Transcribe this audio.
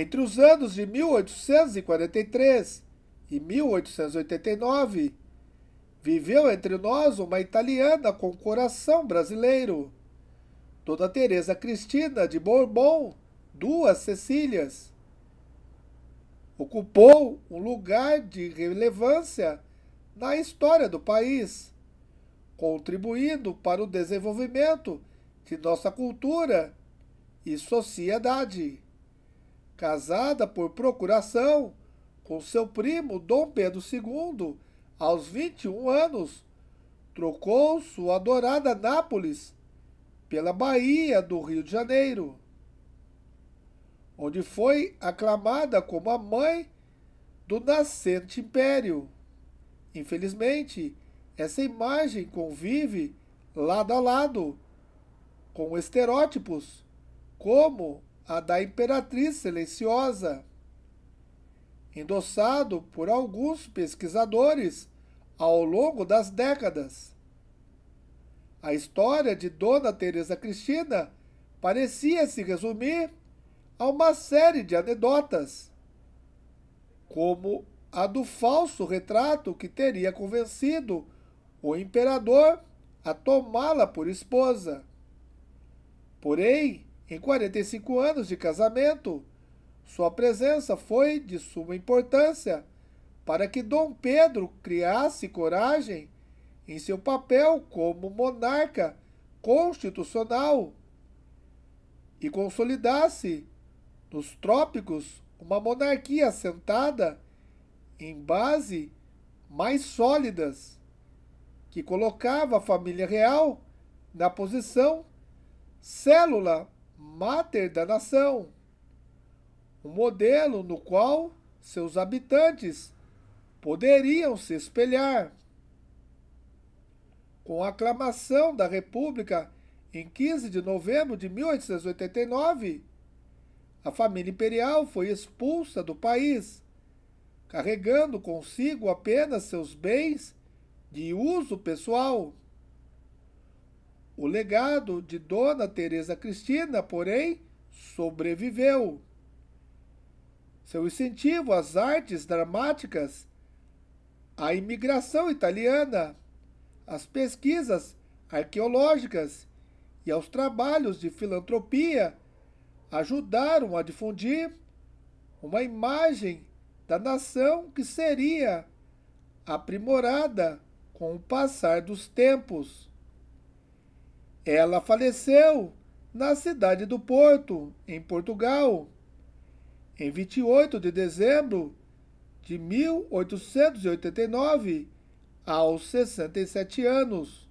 Entre os anos de 1843 e 1889, viveu entre nós uma italiana com coração brasileiro, Dona Teresa Cristina de Bourbon, duas Cecílias. Ocupou um lugar de relevância na história do país, contribuindo para o desenvolvimento de nossa cultura e sociedade casada por procuração com seu primo Dom Pedro II, aos 21 anos, trocou sua adorada Nápoles pela Bahia do Rio de Janeiro, onde foi aclamada como a mãe do nascente império. Infelizmente, essa imagem convive lado a lado com estereótipos como a da Imperatriz Silenciosa, endossado por alguns pesquisadores ao longo das décadas. A história de Dona Teresa Cristina parecia se resumir a uma série de anedotas, como a do falso retrato que teria convencido o imperador a tomá-la por esposa. Porém, em 45 anos de casamento, sua presença foi de suma importância para que Dom Pedro criasse coragem em seu papel como monarca constitucional e consolidasse nos trópicos uma monarquia assentada em base mais sólidas, que colocava a família real na posição célula máter da nação, um modelo no qual seus habitantes poderiam se espelhar. Com a aclamação da República em 15 de novembro de 1889, a família imperial foi expulsa do país, carregando consigo apenas seus bens de uso pessoal. O legado de Dona Teresa Cristina, porém, sobreviveu. Seu incentivo às artes dramáticas, à imigração italiana, às pesquisas arqueológicas e aos trabalhos de filantropia ajudaram a difundir uma imagem da nação que seria aprimorada com o passar dos tempos. Ela faleceu na cidade do Porto, em Portugal, em 28 de dezembro de 1889, aos 67 anos.